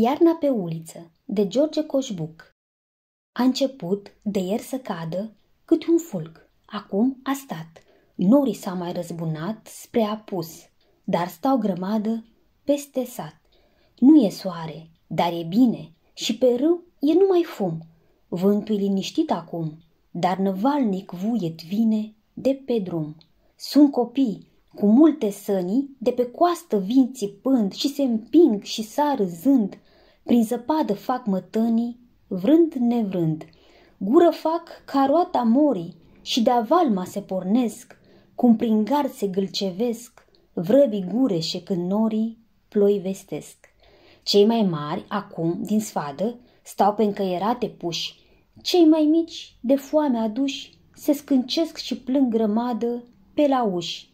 Iarna pe uliță, de George Coșbuc A început de ieri să cadă cât un fulg. Acum a stat. Norii s-au mai răzbunat spre apus, dar stau grămadă peste sat. Nu e soare, dar e bine și pe râu e numai fum. Vântul e liniștit acum, dar năvalnic vuiet vine de pe drum. Sunt copii cu multe sănii, de pe coastă vin țipând și se împing și sar râzând, prin zăpadă fac mătănii, vrând nevrând, gură fac ca roata morii și de avalma se pornesc, cum prin gard se gâlcevesc, vrăbi gure și când norii ploi vestesc. Cei mai mari, acum, din sfadă, stau pe încăierate puși, cei mai mici, de foame aduși, se scâncesc și plâng grămadă pe la uși.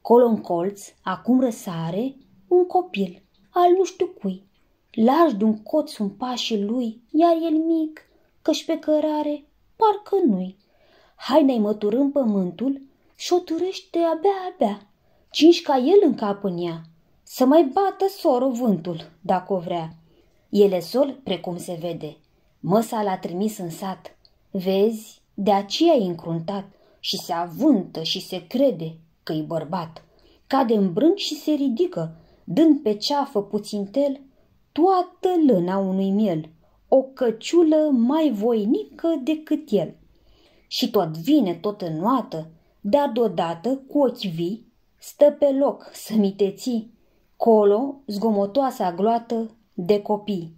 Colo în colț, acum răsare, un copil, al nu știu cui, Largi de un cot sunt pașii lui, iar el mic, căci pe cărare, parcă nu-i. Haina-i măturând pământul și o turește abia-abia, cinci ca el în cap în ea, să mai bată soro vântul, dacă o vrea. Ele sol, precum se vede, măsa l-a trimis în sat. Vezi, de aceea e încruntat și se avântă și se crede că-i bărbat. Cade în brânc și se ridică, dând pe ceafă puțintel toată lâna unui miel, o căciulă mai voinică decât el. Și tot vine tot în noată, dar deodată, cu ochi vii, stă pe loc să miteți, colo zgomotoasa gloată de copii.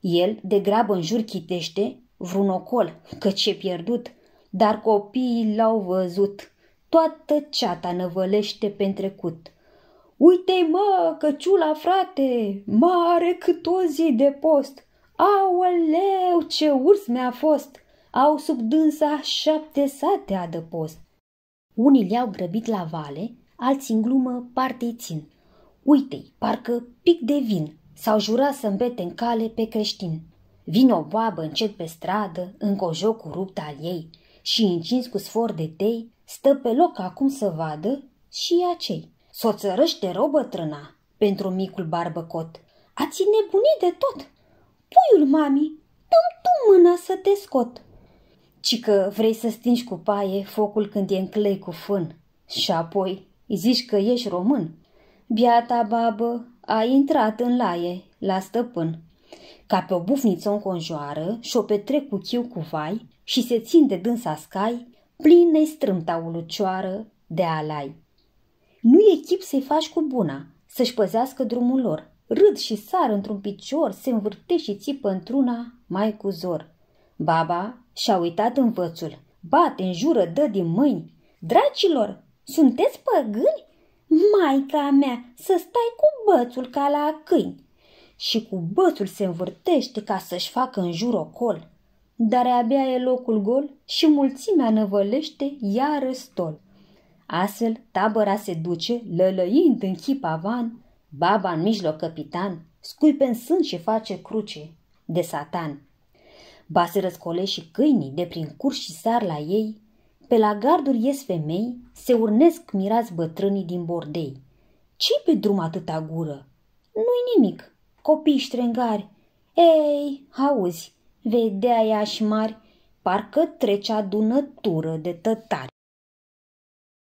El de grabă în jur chitește vreun ocol, că ce pierdut, dar copiii l-au văzut. Toată ceata năvălește pe trecut. Uite, mă, căciula, frate, mare cât o zi de post! Aoleu, ce urs mi-a fost! Au sub dânsa șapte sate adăpost. Unii le-au grăbit la vale, alții în glumă parte țin. Uite-i, parcă pic de vin, s-au jurat să îmbete în cale pe creștin. Vin o babă încet pe stradă, încă o joc cu rupta al ei, și încins cu sfor de tei, stă pe loc acum să vadă și acei. Soțărăște rău bătrâna pentru micul barbăcot. Ați nebunit de tot! Puiul, mami, dă tu mâna să te scot! Ci că vrei să stingi cu paie focul când e înclei cu fân. Și apoi zici că ești român. Biata babă a intrat în laie la stăpân. Ca pe o bufniță înconjoară și o petrec cu chiu cu vai și se țin de dânsa scai, plin ne strâmta ulucioară de alai. Nu e chip să-i faci cu buna, să-și păzească drumul lor. Râd și sar într-un picior, se învârte și țipă într-una mai cu zor. Baba și-a uitat învățul. Bate, jură, dă din mâini. Dracilor, sunteți păgâni? Maica mea, să stai cu bățul ca la câini. Și cu bățul se învârtește ca să-și facă în jur ocol. Dar abia e locul gol și mulțimea năvălește iară stol. Astfel, tabăra se duce, lălăind în chip avan, baba în mijloc capitan, scuipe în sân și face cruce de satan. Ba se răscole și câinii de prin curs și sar la ei, pe la garduri ies femei, se urnesc mirați bătrânii din bordei. ce pe drum atâta gură? Nu-i nimic, copii strângari. Ei, auzi, vedea ea și mari, parcă trecea dunătură de tătari.